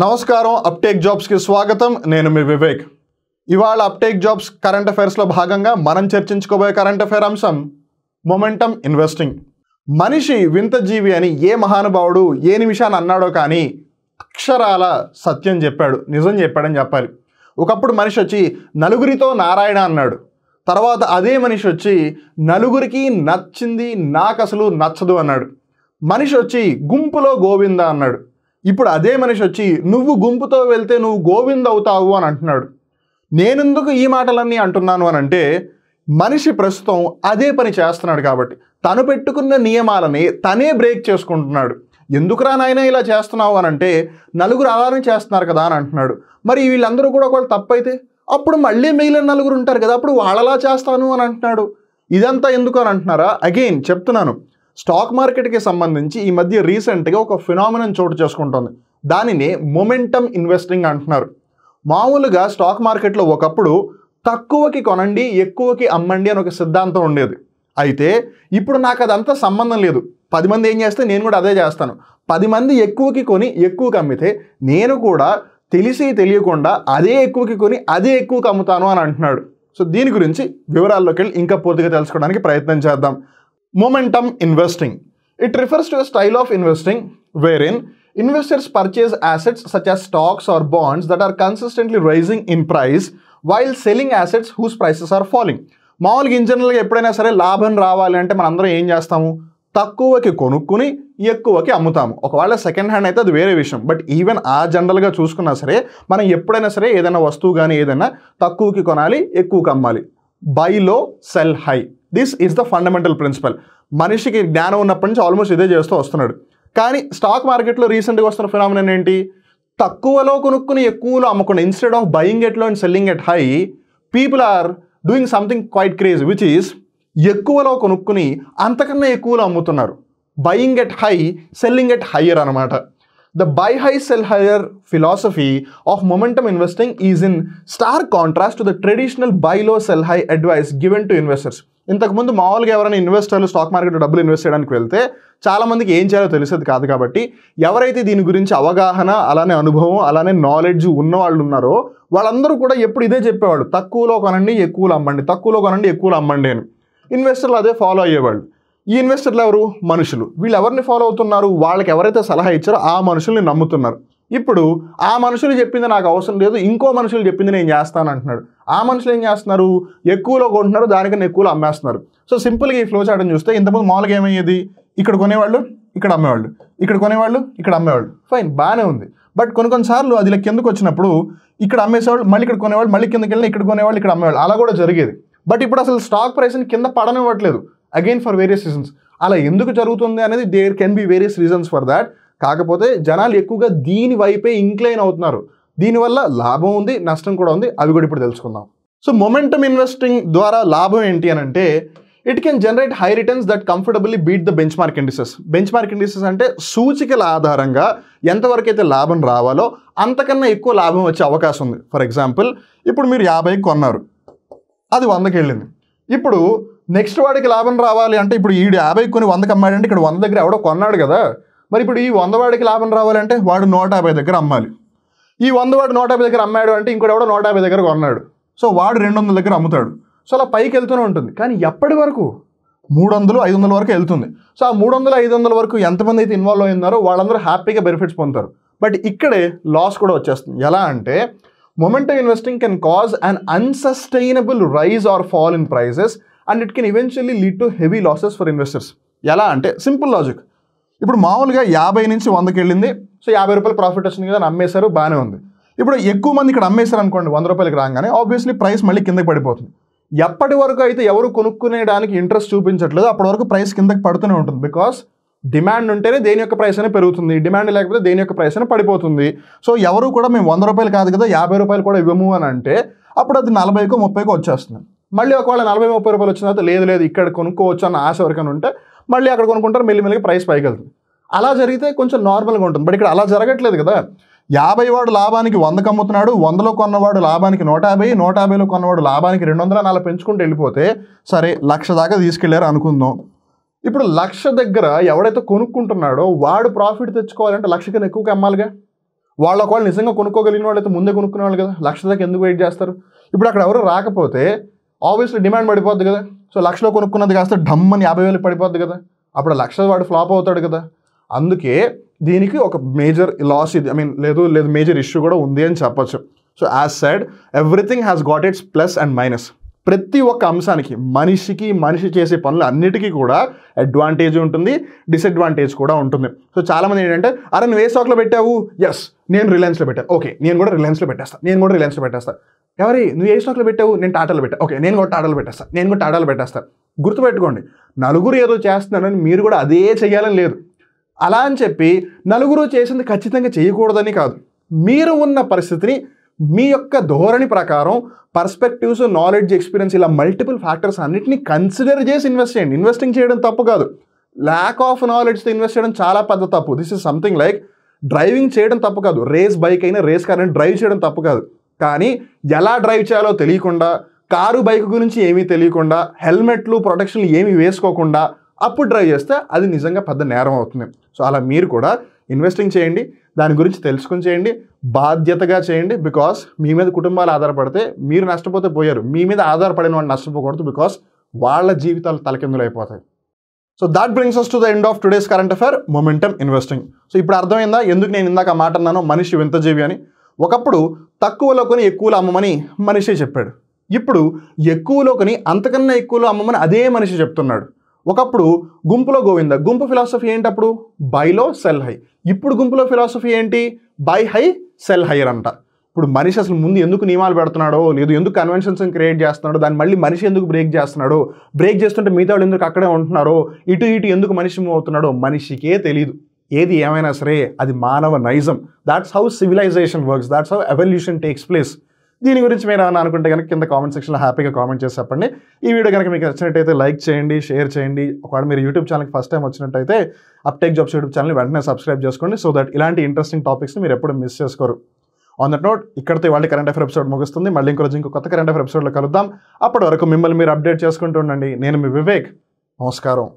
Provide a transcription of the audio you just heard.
నమస్కారం అప్టేక్ జాబ్స్కి స్వాగతం నేను మీ వివేక్ ఇవాళ అప్టేక్ జాబ్స్ కరెంట్ అఫైర్స్లో భాగంగా మనం చర్చించుకోబోయే కరెంట్ అఫైర్ అంశం మొమెంటమ్ ఇన్వెస్టింగ్ మనిషి వింత జీవి అని ఏ మహానుభావుడు ఏ నిమిషాన్ని అన్నాడో కానీ అక్షరాల సత్యం చెప్పాడు నిజం చెప్పాడని చెప్పాలి ఒకప్పుడు మనిషి వచ్చి నలుగురితో నారాయణ అన్నాడు తర్వాత అదే మనిషి వచ్చి నలుగురికి నచ్చింది నాకు అసలు నచ్చదు అన్నాడు మనిషి వచ్చి గుంపులో గోవింద అన్నాడు ఇప్పుడు అదే మనిషి వచ్చి నువ్వు గుంపుతో వెళ్తే నువ్వు గోవింద్ అవుతావు అని అంటున్నాడు నేనెందుకు ఈ మాటలన్నీ అంటున్నాను అని అంటే మనిషి ప్రస్తుతం అదే పని చేస్తున్నాడు కాబట్టి తను పెట్టుకున్న నియమాలని తనే బ్రేక్ చేసుకుంటున్నాడు ఎందుకురా నాయన ఇలా చేస్తున్నావు అని అంటే నలుగురు అలానే చేస్తున్నారు కదా అని అంటున్నాడు మరి వీళ్ళందరూ కూడా ఒకవేళ తప్పైతే అప్పుడు మళ్ళీ మిగిలిన నలుగురు ఉంటారు కదా అప్పుడు వాళ్ళలా చేస్తాను అని అంటున్నాడు ఇదంతా ఎందుకు అని అంటున్నారా అగైన్ చెప్తున్నాను స్టాక్ మార్కెట్కి సంబంధించి ఈ మధ్య రీసెంట్గా ఒక ఫినామినన్ చోటు చేసుకుంటుంది దానిని మొమెంటమ్ ఇన్వెస్టింగ్ అంటున్నారు మామూలుగా స్టాక్ మార్కెట్లో ఒకప్పుడు తక్కువకి కొనండి ఎక్కువకి అమ్మండి అని ఒక సిద్ధాంతం ఉండేది అయితే ఇప్పుడు నాకు అదంతా సంబంధం లేదు పది మంది ఏం చేస్తే నేను కూడా అదే చేస్తాను పది మంది ఎక్కువకి కొని ఎక్కువకి అమ్మితే నేను కూడా తెలిసి తెలియకుండా అదే ఎక్కువకి కొని అదే ఎక్కువకి అమ్ముతాను అని అంటున్నాడు సో దీని గురించి వివరాల్లోకి వెళ్ళి ఇంకా పూర్తిగా తెలుసుకోవడానికి ప్రయత్నం చేద్దాం momentum investing it refers to style of investing where in investors purchase assets such as stocks or bonds that are consistently rising in price while selling assets whose prices are falling మామూలుగా in జనరల్గా ఎప్పుడైనా సరే లాభం రావాలి అంటే అందరం ఏం చేస్తాము తక్కువకి కొనుక్కుని ఎక్కువకి అమ్ముతాము ఒకవేళ సెకండ్ హ్యాండ్ అయితే అది వేరే విషయం బట్ ఈవెన్ ఆ జనరల్గా చూసుకున్నా సరే మనం ఎప్పుడైనా సరే ఏదైనా వస్తువు కానీ ఏదైనా తక్కువకి కొనాలి ఎక్కువకి అమ్మాలి buy low sell high this is the fundamental principle మనిషికి జ్ఞానం ఉన్నప్పటి నుంచి ఆల్మోస్ట్ ఇదే చేస్తూ వస్తున్నాడు కానీ స్టాక్ మార్కెట్లో రీసెంట్గా వస్తున్న ఫినామినన్ ఏంటి తక్కువలో కొనుక్కుని ఎక్కువలో అమ్మకుండా instead of buying at low and selling at high people are doing something quite craze which is ఎక్కువలో కొనుక్కుని అంతకన్నా ఎక్కువలో అమ్ముతున్నారు buying at high selling at higher అనమాట The buy high, sell higher philosophy of momentum investing is in stark contrast to the traditional buy low, sell high advice given to investors. ఇంతకుముందు మామూలుగా ఎవరైనా ఇన్వెస్టర్లు స్టాక్ మార్కెట్లో డబ్బులు invest చేయడానికి వెళ్తే చాలామందికి ఏం చేయాలో తెలిసేది కాదు కాబట్టి ఎవరైతే దీని గురించి అవగాహన అలానే అనుభవం అలానే నాలెడ్జ్ ఉన్న వాళ్ళు ఉన్నారో వాళ్ళందరూ కూడా ఎప్పుడు ఇదే చెప్పేవాళ్ళు తక్కువలో కొనండి ఎక్కువలో అమ్మండి తక్కువలో కొనండి ఎక్కువలో అమ్మండి అని ఇన్వెస్టర్లు అదే ఫాలో అయ్యేవాళ్ళు ఈ ఇన్వెస్టర్లు ఎవరు మనుషులు వీళ్ళు ఎవరిని ఫాలో అవుతున్నారు వాళ్ళకి ఎవరైతే సలహా ఇచ్చారో ఆ మనుషుల్ని నమ్ముతున్నారు ఇప్పుడు ఆ మనుషులు చెప్పింది నాకు అవసరం లేదు ఇంకో మనుషులు చెప్పింది నేను చేస్తాను అంటున్నాడు ఆ మనుషులు ఏం చేస్తున్నారు ఎక్కువలో కొంటున్నారు దానికన్నా ఎక్కువలో అమ్మేస్తున్నారు సో సింపుల్గా ఈ ఫ్లో చేయడం చూస్తే ఇంతకుముందు మామూలుగా ఏమయ్యేది ఇక్కడ కొనేవాళ్ళు ఇక్కడ అమ్మేవాళ్ళు ఇక్కడ కొనేవాళ్ళు ఇక్కడ అమ్మేవాళ్ళు ఫైన్ బాగానే ఉంది బట్ కొన్ని కొన్నిసార్లు అది ఇలా కిందకు వచ్చినప్పుడు ఇక్కడ అమ్మేసేవాళ్ళు మళ్ళీ ఇక్కడ కొనేవాళ్ళు మళ్ళీ కిందకి వెళ్ళిన ఇక్కడ కొనేవాళ్ళు ఇక్కడ అమ్మేవాళ్ళు అలా కూడా జరిగేది బట్ ఇప్పుడు అసలు స్టాక్ ప్రైస్ని కింద పడనివ్వట్లేదు అగైన్ ఫర్ వేరియస్ రీజన్స్ అలా ఎందుకు జరుగుతుంది అనేది there can be various reasons for that కాకపోతే జనాలు ఎక్కువగా దీని వైపే ఇంక్లైన్ అవుతున్నారు దీనివల్ల లాభం ఉంది నష్టం కూడా ఉంది అవి కూడా ఇప్పుడు తెలుసుకుందాం సో మొమెంటమ్ ఇన్వెస్టింగ్ ద్వారా లాభం ఏంటి అని అంటే it can generate high returns that comfortably beat the benchmark indices benchmark indices అంటే సూచికల ఆధారంగా ఎంతవరకు అయితే లాభం రావాలో అంతకన్నా ఎక్కువ లాభం వచ్చే అవకాశం ఉంది ఫర్ ఎగ్జాంపుల్ ఇప్పుడు మీరు యాభైకి కొన్నారు అది వందకి వెళ్ళింది ఇప్పుడు నెక్స్ట్ వాడికి లాభం రావాలి అంటే ఇప్పుడు ఈడు యాభై కొన్ని వందకి అమ్మాడంటే ఇక్కడ వంద దగ్గర ఎవడో కొన్నాడు కదా మరి ఇప్పుడు ఈ వంద వాడికి లాభం రావాలంటే వాడు నూట యాభై దగ్గర అమ్మాలి ఈ వంద వాడు నూట యాభై దగ్గర అమ్మాడు అంటే ఇంకోటి ఎవడో నూట యాభై దగ్గర కొన్నాడు సో వాడు రెండు వందల దగ్గర అమ్ముతాడు సో అలా పైకి వెళ్తూనే ఉంటుంది కానీ ఎప్పటి వరకు మూడు వందలు ఐదు వందల వరకు వెళ్తుంది సో ఆ మూడు వందలు ఐదు వందల వరకు ఎంతమంది అయితే ఇన్వాల్వ్ అయ్యారో వాళ్ళందరూ హ్యాపీగా బెనిఫిట్స్ పొందుతారు బట్ ఇక్కడే లాస్ కూడా వచ్చేస్తుంది ఎలా అంటే momentum investing can cause an unsustainable rise or fall in prices and it can eventually lead to heavy losses for investors ఎలా అంటే సింపుల్ లాజిక్ ఇప్పుడు మామూలుగా యాభై నుంచి వందకి వెళ్ళింది సో యాభై రూపాయలు ప్రాఫిట్ వచ్చింది కదా అమ్మేశారు బాగానే ఉంది ఇప్పుడు ఎక్కువ మంది ఇక్కడ అమ్మేశారు అనుకోండి వంద రూపాయలకి రాగానే ఆబ్వియస్లీ ప్రైస్ మళ్ళీ కిందకి పడిపోతుంది ఎప్పటి వరకు అయితే ఎవరు కొనుక్కునేడానికి ఇంట్రెస్ట్ చూపించట్లేదు అప్పటి వరకు ప్రైస్ కిందకి పడుతూనే ఉంటుంది బికాస్ డిమాండ్ ఉంటేనే దేని యొక్క ప్రైస్ అయినా పెరుగుతుంది డిమాండ్ లేకపోతే దేని యొక్క ప్రైస్ అయినా పడిపోతుంది సో ఎవరు కూడా మేము వంద రూపాయలు కాదు కదా యాభై రూపాయలు కూడా ఇవ్వము అని అంటే అప్పుడు అది నలభైకో ముప్పైకో వచ్చేస్తుంది మళ్ళీ ఒకవేళ నలభై ముప్పై రూపాయలు వచ్చిన తర్వాత లేదు లేదు ఇక్కడ కొనుక్కోవచ్చు అన్న ఆశ ఎవరికైనా ఉంటే మళ్ళీ అక్కడ కొనుక్కుంటారు మెల్లిమెల్లిగా ప్రైస్ పైకి వెళ్తుంది అలా జరిగితే కొంచెం నార్మల్గా ఉంటుంది బట్ ఇక్కడ అలా జరగట్లేదు కదా యాభై వాడు లాభానికి వందకు అమ్ముతున్నాడు వందలో కొన్నవాడు లాభానికి నూట యాభై నూట యాభైలో కొన్నవాడు లాభానికి రెండు వందల నాలుగు పెంచుకుంటూ వెళ్ళిపోతే సరే లక్ష దాకా తీసుకెళ్లారు అనుకుందాం ఇప్పుడు లక్ష దగ్గర ఎవడైతే కొనుక్కుంటున్నాడో వాడు ప్రాఫిట్ తెచ్చుకోవాలంటే లక్ష కన్నా ఎక్కువగా అమ్మాలిగా వాళ్ళు ఒకవేళ నిజంగా కొనుక్కోగలిగిన వాళ్ళైతే ముందే కొనుక్కునే వాళ్ళు కదా లక్ష దాకా ఎందుకు వెయిట్ చేస్తారు ఇప్పుడు అక్కడ ఎవరు రాకపోతే ఆబ్వియస్లీ డిమాండ్ పడిపోద్ది కదా సో లక్షలో కొనుక్కున్నది కాస్త డమ్మని యాభై వేలు పడిపోద్ది కదా అప్పుడు లక్ష వాడు ఫ్లాప్ అవుతాడు కదా అందుకే దీనికి ఒక మేజర్ లాస్ ఇది ఐ మీన్ లేదు లేదు మేజర్ ఇష్యూ కూడా ఉంది అని చెప్పొచ్చు so as said everything has got its plus and minus ప్రతి ఒక్క అంశానికి మనిషికి మనిషి చేసే పనులు అన్నిటికీ కూడా అడ్వాంటేజ్ ఉంటుంది డిసడ్వాంటేజ్ కూడా ఉంటుంది సో చాలామంది ఏంటంటే అరే నువ్వు ఏ స్టాక్లో పెట్టావు ఎస్ నేను రిలయన్స్లో పెట్టాను ఓకే నేను కూడా రిలయన్స్లో పెట్టేస్తాను నేను కూడా రిలయన్స్లో పెట్టేస్తాను ఎవరి నువ్వు ఏ స్టాక్లో పెట్టావు నేను టాటాలో పెట్టా ఓకే నేను కూడా టాటాలు పెట్టేస్తాను నేను కూడా టాటాలు పెట్టేస్తాను గుర్తుపెట్టుకోండి నలుగురు ఏదో చేస్తున్నానని మీరు కూడా అదే చేయాలని లేదు అలా అని చెప్పి నలుగురు చేసింది ఖచ్చితంగా చేయకూడదని కాదు మీరు ఉన్న పరిస్థితిని మీ యొక్క ధోరణి ప్రకారం పర్స్పెక్టివ్స్ నాలెడ్జ్ ఎక్స్పీరియన్స్ ఇలా మల్టిపుల్ ఫ్యాక్టర్స్ అన్నింటినీ కన్సిడర్ చేసి ఇన్వెస్ట్ చేయండి ఇన్వెస్టింగ్ చేయడం తప్పు కాదు ల్యాక్ ఆఫ్ నాలెడ్జ్తో ఇన్వెస్ట్ చేయడం చాలా పెద్ద తప్పు this is something like driving చేయడం తప్పు కాదు రేస్ బైక్ అయినా రేస్ కార్ డ్రైవ్ చేయడం తప్పు కాదు కానీ ఎలా డ్రైవ్ చేయాలో తెలియకుండా కారు బైక్ గురించి ఏమీ తెలియకుండా హెల్మెట్లు ప్రొటెక్షన్లు ఏమీ వేసుకోకుండా అప్పుడు డ్రైవ్ చేస్తే అది నిజంగా పెద్ద నేరం అవుతుంది సో అలా మీరు కూడా ఇన్వెస్టింగ్ చేయండి దాని గురించి తెలుసుకుని చేయండి బాధ్యతగా చేయండి బికాస్ మీ మీద కుటుంబాలు ఆధారపడితే మీరు నష్టపోతే పోయారు మీ మీద ఆధారపడిన వాళ్ళు నష్టపోకూడదు బికాస్ వాళ్ళ జీవితాలు తలకిందులు అయిపోతాయి so that brings us to the end of today's current affair momentum investing so ఇప్పుడు అర్థమైందా ఎందుకు నేను ఇందాక మాట అన్నాను మనిషి వింతజీవి అని ఒకప్పుడు తక్కువలో కొని ఎక్కువలో అమ్మమని మనిషి చెప్పాడు ఇప్పుడు ఎక్కువలో కొని అంతకన్నా ఎక్కువలో అమ్మమని అదే మనిషి చెప్తున్నాడు ఒకప్పుడు గుంపులో గోవింద గుంపు ఫిలాసఫీ ఏంటి అప్పుడు బైలో సెల్ హై ఇప్పుడు గుంపులో ఫిలాసఫీ ఏంటి బై హై సెల్ హైర్ అంట ఇప్పుడు మనిషి అసలు ముందు ఎందుకు నియమాలు పెడుతున్నాడో లేదు ఎందుకు కన్వెన్షన్స్ క్రియేట్ చేస్తున్నాడో దాన్ని మళ్ళీ మనిషి ఎందుకు బ్రేక్ చేస్తున్నాడో బ్రేక్ చేస్తుంటే మిగతా వాళ్ళు ఎందుకు అక్కడే ఉంటున్నారో ఇటు ఇటు ఎందుకు మనిషి మూవ్ అవుతున్నాడో మనిషికే తెలియదు ఏది ఏమైనా సరే అది మానవ నైజం that's how civilization works that's how evolution takes place దీని గురించి మీరు ఏమైనా అనుకుంటే కనుక కింద కామెంట్ సెక్షన్లో హ్యాపీగా కామెంట్ చేసి చెప్పండి ఈ వీడియో కనుక మీకు నచ్చినట్టయితే లైక్ చేయండి షేర్ చేయండి ఒకవేళ మీరు యూట్యూబ్ ఛానల్కి ఫస్ట్ టైం వచ్చినట్టయితే అప్టేక్ జాబ్స్ యూట్యూబ్ ఛానల్ వెంటనే సబ్స్క్రైబ్ చేసుకోండి సో దట్ ఇలాంటి ఇంట్రెస్టింగ్ టాపిక్స్ని మీరు ఎప్పుడు మిస్ చేసుకోరు ఆన్ దట్ నోట్ ఇక్కడితో ఇవాళ కరెంట్ అఫేర్ ఎపిసోడ్ ముగుస్తుంది మళ్ళీ ఇంకో రోజు ఇంకో కొత్త కరెంట్ అఫేర్ ఎపిసోడ్లో కలుద్దాం అప్పటి వరకు మిమ్మల్ని మీరు అప్డేట్ చేసుకుంటూ ఉండండి నేను మీ వివేక్ నమస్కారం